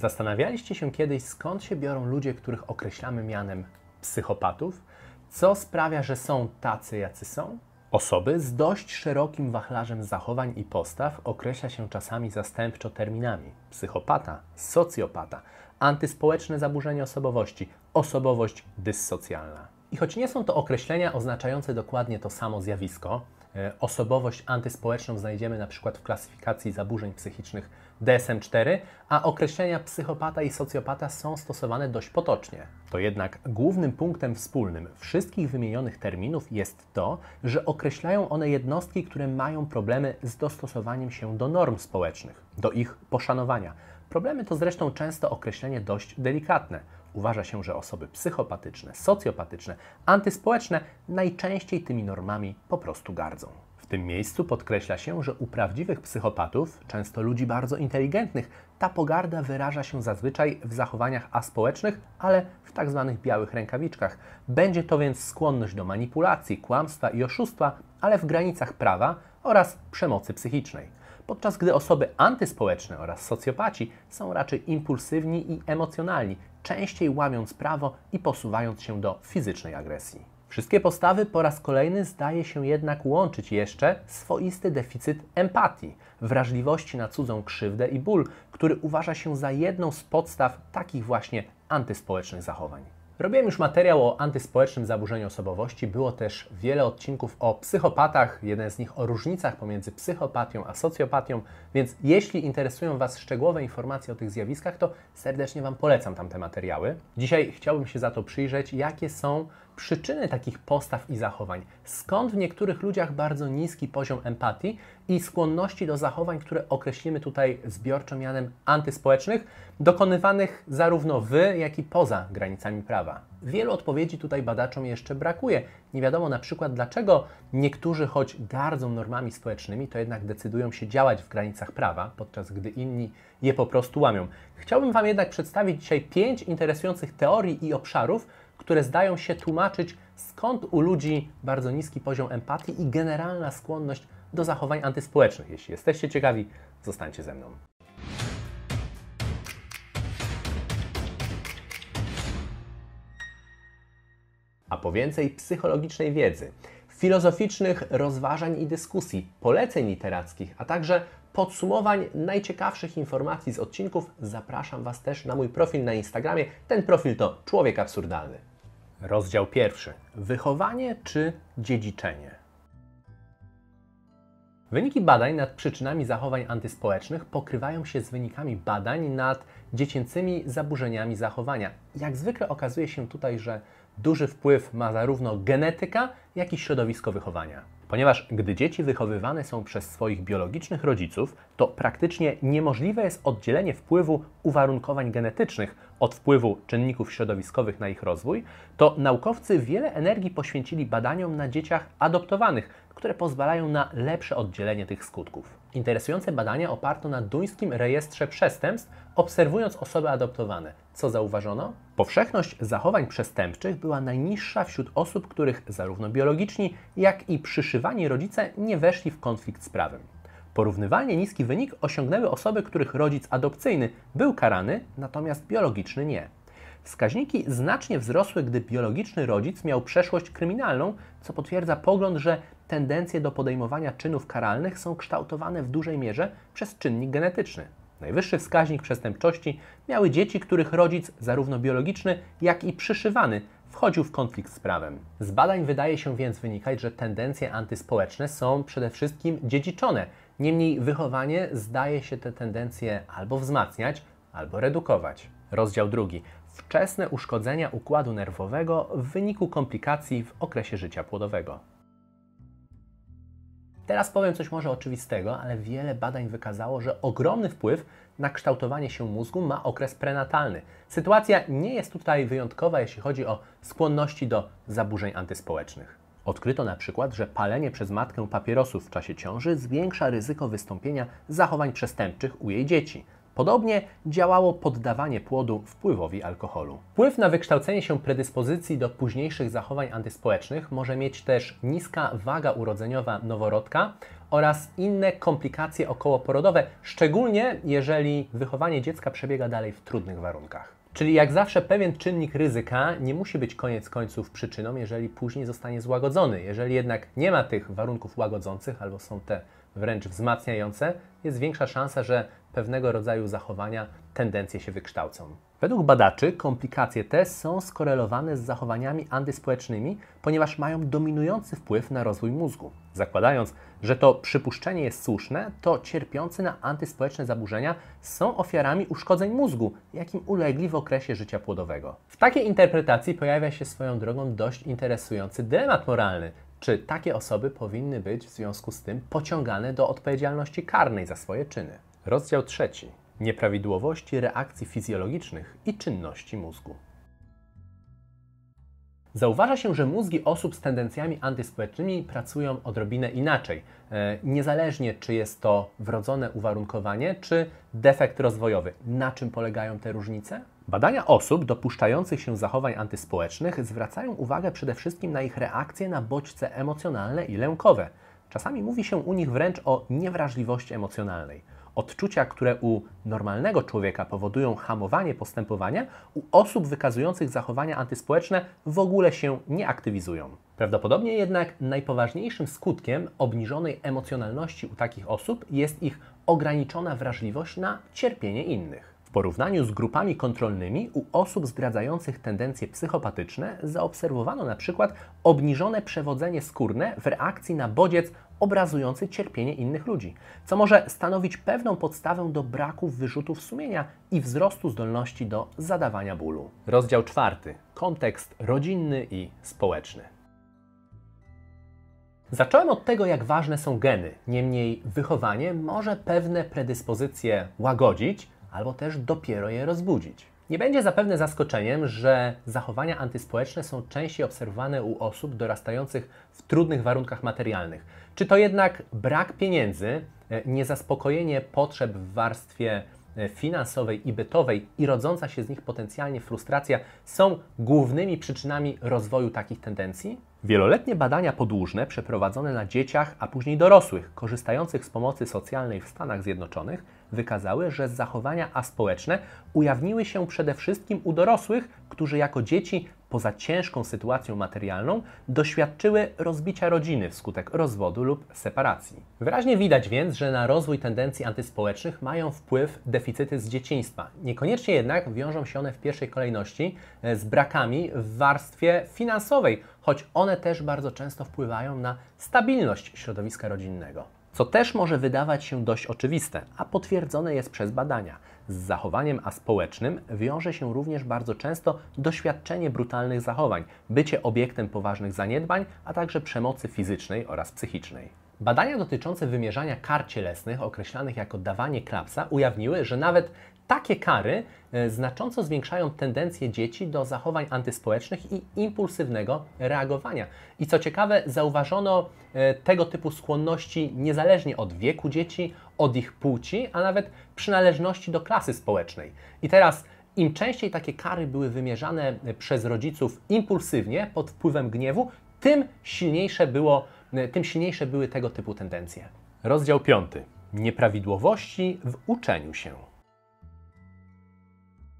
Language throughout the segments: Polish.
Zastanawialiście się kiedyś, skąd się biorą ludzie, których określamy mianem psychopatów? Co sprawia, że są tacy, jacy są? Osoby z dość szerokim wachlarzem zachowań i postaw określa się czasami zastępczo terminami: psychopata, socjopata, antyspołeczne zaburzenie osobowości, osobowość dyssocjalna. I choć nie są to określenia oznaczające dokładnie to samo zjawisko, E, osobowość antyspołeczną znajdziemy na przykład w klasyfikacji zaburzeń psychicznych DSM-4, a określenia psychopata i socjopata są stosowane dość potocznie. To jednak głównym punktem wspólnym wszystkich wymienionych terminów jest to, że określają one jednostki, które mają problemy z dostosowaniem się do norm społecznych, do ich poszanowania. Problemy to zresztą często określenie dość delikatne Uważa się, że osoby psychopatyczne, socjopatyczne, antyspołeczne najczęściej tymi normami po prostu gardzą. W tym miejscu podkreśla się, że u prawdziwych psychopatów, często ludzi bardzo inteligentnych, ta pogarda wyraża się zazwyczaj w zachowaniach aspołecznych, ale w tak zwanych białych rękawiczkach. Będzie to więc skłonność do manipulacji, kłamstwa i oszustwa, ale w granicach prawa oraz przemocy psychicznej podczas gdy osoby antyspołeczne oraz socjopaci są raczej impulsywni i emocjonalni, częściej łamiąc prawo i posuwając się do fizycznej agresji. Wszystkie postawy po raz kolejny zdaje się jednak łączyć jeszcze swoisty deficyt empatii, wrażliwości na cudzą krzywdę i ból, który uważa się za jedną z podstaw takich właśnie antyspołecznych zachowań. Robiłem już materiał o antyspołecznym zaburzeniu osobowości, było też wiele odcinków o psychopatach, jeden z nich o różnicach pomiędzy psychopatią a socjopatią, więc jeśli interesują Was szczegółowe informacje o tych zjawiskach, to serdecznie Wam polecam tamte materiały. Dzisiaj chciałbym się za to przyjrzeć, jakie są przyczyny takich postaw i zachowań, skąd w niektórych ludziach bardzo niski poziom empatii i skłonności do zachowań, które określimy tutaj zbiorczo mianem antyspołecznych, dokonywanych zarówno w, jak i poza granicami prawa. Wielu odpowiedzi tutaj badaczom jeszcze brakuje. Nie wiadomo na przykład, dlaczego niektórzy, choć gardzą normami społecznymi, to jednak decydują się działać w granicach prawa, podczas gdy inni je po prostu łamią. Chciałbym Wam jednak przedstawić dzisiaj pięć interesujących teorii i obszarów, które zdają się tłumaczyć, skąd u ludzi bardzo niski poziom empatii i generalna skłonność do zachowań antyspołecznych. Jeśli jesteście ciekawi, zostańcie ze mną. A po więcej psychologicznej wiedzy, filozoficznych rozważań i dyskusji, poleceń literackich, a także podsumowań najciekawszych informacji z odcinków, zapraszam Was też na mój profil na Instagramie. Ten profil to Człowiek Absurdalny. Rozdział pierwszy. Wychowanie czy dziedziczenie? Wyniki badań nad przyczynami zachowań antyspołecznych pokrywają się z wynikami badań nad dziecięcymi zaburzeniami zachowania. Jak zwykle okazuje się tutaj, że duży wpływ ma zarówno genetyka, jak i środowisko wychowania. Ponieważ gdy dzieci wychowywane są przez swoich biologicznych rodziców, to praktycznie niemożliwe jest oddzielenie wpływu uwarunkowań genetycznych od wpływu czynników środowiskowych na ich rozwój, to naukowcy wiele energii poświęcili badaniom na dzieciach adoptowanych które pozwalają na lepsze oddzielenie tych skutków. Interesujące badania oparto na duńskim rejestrze przestępstw, obserwując osoby adoptowane. Co zauważono? Powszechność zachowań przestępczych była najniższa wśród osób, których zarówno biologiczni, jak i przyszywani rodzice nie weszli w konflikt z prawem. Porównywalnie niski wynik osiągnęły osoby, których rodzic adopcyjny był karany, natomiast biologiczny nie. Wskaźniki znacznie wzrosły, gdy biologiczny rodzic miał przeszłość kryminalną, co potwierdza pogląd, że tendencje do podejmowania czynów karalnych są kształtowane w dużej mierze przez czynnik genetyczny. Najwyższy wskaźnik przestępczości miały dzieci, których rodzic, zarówno biologiczny, jak i przyszywany, wchodził w konflikt z prawem. Z badań wydaje się więc wynikać, że tendencje antyspołeczne są przede wszystkim dziedziczone. Niemniej wychowanie zdaje się te tendencje albo wzmacniać, albo redukować. Rozdział drugi. Wczesne uszkodzenia układu nerwowego w wyniku komplikacji w okresie życia płodowego. Teraz powiem coś może oczywistego, ale wiele badań wykazało, że ogromny wpływ na kształtowanie się mózgu ma okres prenatalny. Sytuacja nie jest tutaj wyjątkowa, jeśli chodzi o skłonności do zaburzeń antyspołecznych. Odkryto na przykład, że palenie przez matkę papierosów w czasie ciąży zwiększa ryzyko wystąpienia zachowań przestępczych u jej dzieci. Podobnie działało poddawanie płodu wpływowi alkoholu. Wpływ na wykształcenie się predyspozycji do późniejszych zachowań antyspołecznych może mieć też niska waga urodzeniowa noworodka oraz inne komplikacje okołoporodowe, szczególnie jeżeli wychowanie dziecka przebiega dalej w trudnych warunkach. Czyli jak zawsze pewien czynnik ryzyka nie musi być koniec końców przyczyną, jeżeli później zostanie złagodzony. Jeżeli jednak nie ma tych warunków łagodzących albo są te wręcz wzmacniające, jest większa szansa, że pewnego rodzaju zachowania tendencje się wykształcą. Według badaczy komplikacje te są skorelowane z zachowaniami antyspołecznymi, ponieważ mają dominujący wpływ na rozwój mózgu. Zakładając, że to przypuszczenie jest słuszne, to cierpiący na antyspołeczne zaburzenia są ofiarami uszkodzeń mózgu, jakim ulegli w okresie życia płodowego. W takiej interpretacji pojawia się swoją drogą dość interesujący dylemat moralny, czy takie osoby powinny być w związku z tym pociągane do odpowiedzialności karnej za swoje czyny. Rozdział trzeci. Nieprawidłowości reakcji fizjologicznych i czynności mózgu. Zauważa się, że mózgi osób z tendencjami antyspołecznymi pracują odrobinę inaczej, e, niezależnie czy jest to wrodzone uwarunkowanie, czy defekt rozwojowy. Na czym polegają te różnice? Badania osób dopuszczających się zachowań antyspołecznych zwracają uwagę przede wszystkim na ich reakcje na bodźce emocjonalne i lękowe. Czasami mówi się u nich wręcz o niewrażliwości emocjonalnej. Odczucia, które u normalnego człowieka powodują hamowanie postępowania, u osób wykazujących zachowania antyspołeczne w ogóle się nie aktywizują. Prawdopodobnie jednak najpoważniejszym skutkiem obniżonej emocjonalności u takich osób jest ich ograniczona wrażliwość na cierpienie innych. W porównaniu z grupami kontrolnymi u osób zdradzających tendencje psychopatyczne zaobserwowano na przykład obniżone przewodzenie skórne w reakcji na bodziec obrazujący cierpienie innych ludzi, co może stanowić pewną podstawę do braku wyrzutów sumienia i wzrostu zdolności do zadawania bólu. Rozdział czwarty. Kontekst rodzinny i społeczny. Zacząłem od tego, jak ważne są geny. Niemniej wychowanie może pewne predyspozycje łagodzić, albo też dopiero je rozbudzić. Nie będzie zapewne zaskoczeniem, że zachowania antyspołeczne są częściej obserwowane u osób dorastających w trudnych warunkach materialnych. Czy to jednak brak pieniędzy, e, niezaspokojenie potrzeb w warstwie e, finansowej i bytowej i rodząca się z nich potencjalnie frustracja są głównymi przyczynami rozwoju takich tendencji? Wieloletnie badania podłużne przeprowadzone na dzieciach, a później dorosłych korzystających z pomocy socjalnej w Stanach Zjednoczonych wykazały, że zachowania aspołeczne ujawniły się przede wszystkim u dorosłych, którzy jako dzieci poza ciężką sytuacją materialną doświadczyły rozbicia rodziny wskutek rozwodu lub separacji. Wyraźnie widać więc, że na rozwój tendencji antyspołecznych mają wpływ deficyty z dzieciństwa. Niekoniecznie jednak wiążą się one w pierwszej kolejności e, z brakami w warstwie finansowej, choć one też bardzo często wpływają na stabilność środowiska rodzinnego co też może wydawać się dość oczywiste, a potwierdzone jest przez badania. Z zachowaniem aspołecznym wiąże się również bardzo często doświadczenie brutalnych zachowań, bycie obiektem poważnych zaniedbań, a także przemocy fizycznej oraz psychicznej. Badania dotyczące wymierzania kar cielesnych, określanych jako dawanie klapsa, ujawniły, że nawet takie kary e, znacząco zwiększają tendencję dzieci do zachowań antyspołecznych i impulsywnego reagowania. I co ciekawe, zauważono e, tego typu skłonności niezależnie od wieku dzieci, od ich płci, a nawet przynależności do klasy społecznej. I teraz im częściej takie kary były wymierzane e, przez rodziców impulsywnie pod wpływem gniewu, tym silniejsze, było, tym silniejsze były tego typu tendencje. Rozdział 5. Nieprawidłowości w uczeniu się.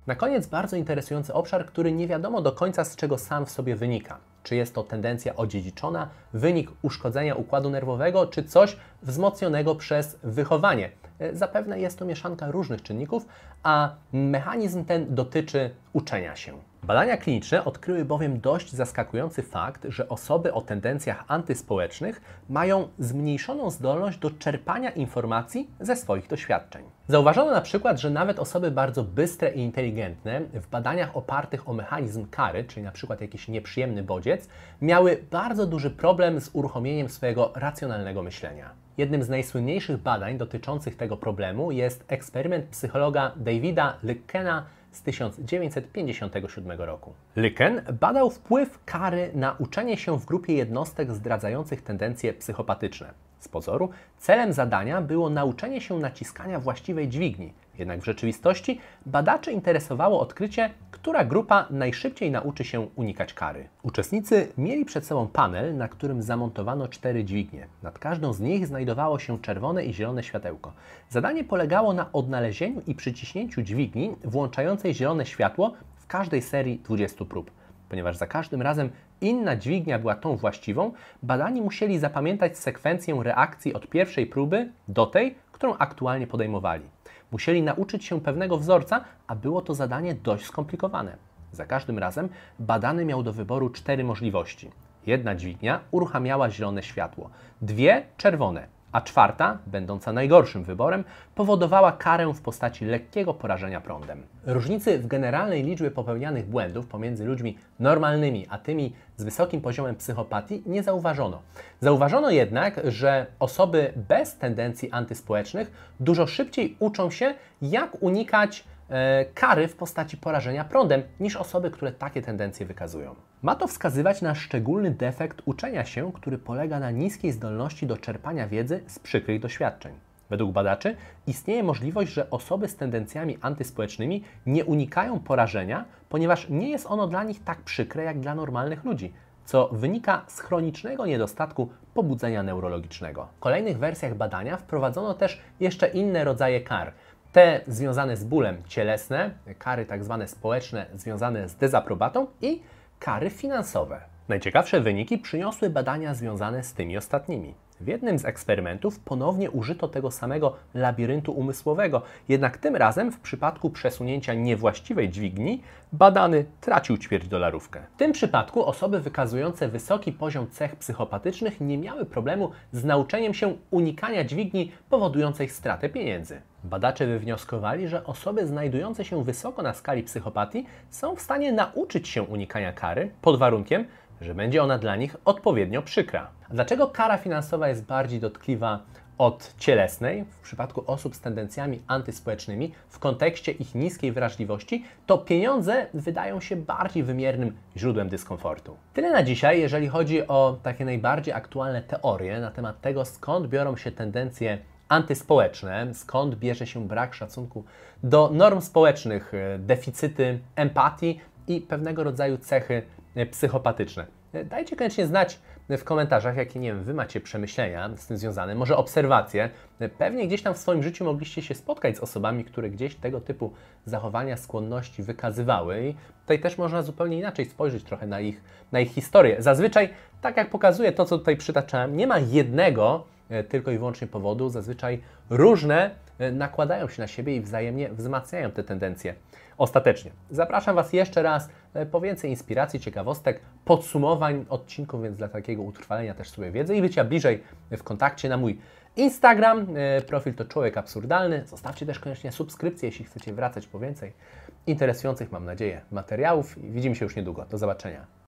Na koniec bardzo interesujący obszar, który nie wiadomo do końca z czego sam w sobie wynika. Czy jest to tendencja odziedziczona, wynik uszkodzenia układu nerwowego, czy coś wzmocnionego przez wychowanie? E, zapewne jest to mieszanka różnych czynników, a mechanizm ten dotyczy uczenia się. Badania kliniczne odkryły bowiem dość zaskakujący fakt, że osoby o tendencjach antyspołecznych mają zmniejszoną zdolność do czerpania informacji ze swoich doświadczeń. Zauważono na przykład, że nawet osoby bardzo bystre i inteligentne w badaniach opartych o mechanizm kary, czyli na przykład jakiś nieprzyjemny bodziec, miały bardzo duży problem z uruchomieniem swojego racjonalnego myślenia. Jednym z najsłynniejszych badań dotyczących tego problemu jest eksperyment psychologa Davida Lykkena z 1957 roku. Lyken badał wpływ kary na uczenie się w grupie jednostek zdradzających tendencje psychopatyczne z pozoru, celem zadania było nauczenie się naciskania właściwej dźwigni. Jednak w rzeczywistości badaczy interesowało odkrycie, która grupa najszybciej nauczy się unikać kary. Uczestnicy mieli przed sobą panel, na którym zamontowano cztery dźwignie. Nad każdą z nich znajdowało się czerwone i zielone światełko. Zadanie polegało na odnalezieniu i przyciśnięciu dźwigni włączającej zielone światło w każdej serii 20 prób. Ponieważ za każdym razem inna dźwignia była tą właściwą, badani musieli zapamiętać sekwencję reakcji od pierwszej próby do tej, którą aktualnie podejmowali. Musieli nauczyć się pewnego wzorca, a było to zadanie dość skomplikowane. Za każdym razem badany miał do wyboru cztery możliwości. Jedna dźwignia uruchamiała zielone światło, dwie czerwone, a czwarta, będąca najgorszym wyborem, powodowała karę w postaci lekkiego porażenia prądem. Różnicy w generalnej liczbie popełnianych błędów pomiędzy ludźmi normalnymi a tymi z wysokim poziomem psychopatii nie zauważono. Zauważono jednak, że osoby bez tendencji antyspołecznych dużo szybciej uczą się, jak unikać E, kary w postaci porażenia prądem niż osoby, które takie tendencje wykazują. Ma to wskazywać na szczególny defekt uczenia się, który polega na niskiej zdolności do czerpania wiedzy z przykrych doświadczeń. Według badaczy istnieje możliwość, że osoby z tendencjami antyspołecznymi nie unikają porażenia, ponieważ nie jest ono dla nich tak przykre jak dla normalnych ludzi, co wynika z chronicznego niedostatku pobudzenia neurologicznego. W kolejnych wersjach badania wprowadzono też jeszcze inne rodzaje kar – te związane z bólem cielesne, kary tak zwane społeczne związane z dezaprobatą i kary finansowe. Najciekawsze wyniki przyniosły badania związane z tymi ostatnimi. W jednym z eksperymentów ponownie użyto tego samego labiryntu umysłowego, jednak tym razem w przypadku przesunięcia niewłaściwej dźwigni badany tracił ćwierć dolarówkę. W tym przypadku osoby wykazujące wysoki poziom cech psychopatycznych nie miały problemu z nauczeniem się unikania dźwigni powodującej stratę pieniędzy. Badacze wywnioskowali, że osoby znajdujące się wysoko na skali psychopatii są w stanie nauczyć się unikania kary pod warunkiem, że będzie ona dla nich odpowiednio przykra. A dlaczego kara finansowa jest bardziej dotkliwa od cielesnej w przypadku osób z tendencjami antyspołecznymi w kontekście ich niskiej wrażliwości, to pieniądze wydają się bardziej wymiernym źródłem dyskomfortu. Tyle na dzisiaj, jeżeli chodzi o takie najbardziej aktualne teorie na temat tego, skąd biorą się tendencje antyspołeczne, skąd bierze się brak szacunku do norm społecznych, e, deficyty empatii i pewnego rodzaju cechy e, psychopatyczne. E, dajcie koniecznie znać w komentarzach, jakie, nie wiem, Wy macie przemyślenia z tym związane, może obserwacje. Pewnie gdzieś tam w swoim życiu mogliście się spotkać z osobami, które gdzieś tego typu zachowania, skłonności wykazywały i tutaj też można zupełnie inaczej spojrzeć trochę na ich, na ich historię. Zazwyczaj, tak jak pokazuje to, co tutaj przytaczałem, nie ma jednego E, tylko i wyłącznie powodu zazwyczaj różne e, nakładają się na siebie i wzajemnie wzmacniają te tendencje. Ostatecznie zapraszam Was jeszcze raz e, po więcej inspiracji, ciekawostek, podsumowań odcinków, więc dla takiego utrwalenia też swojej wiedzy i bycia bliżej w kontakcie na mój Instagram. Profil to Człowiek Absurdalny. Zostawcie też koniecznie subskrypcję, jeśli chcecie wracać po więcej interesujących, mam nadzieję, materiałów. widzimy się już niedługo. Do zobaczenia.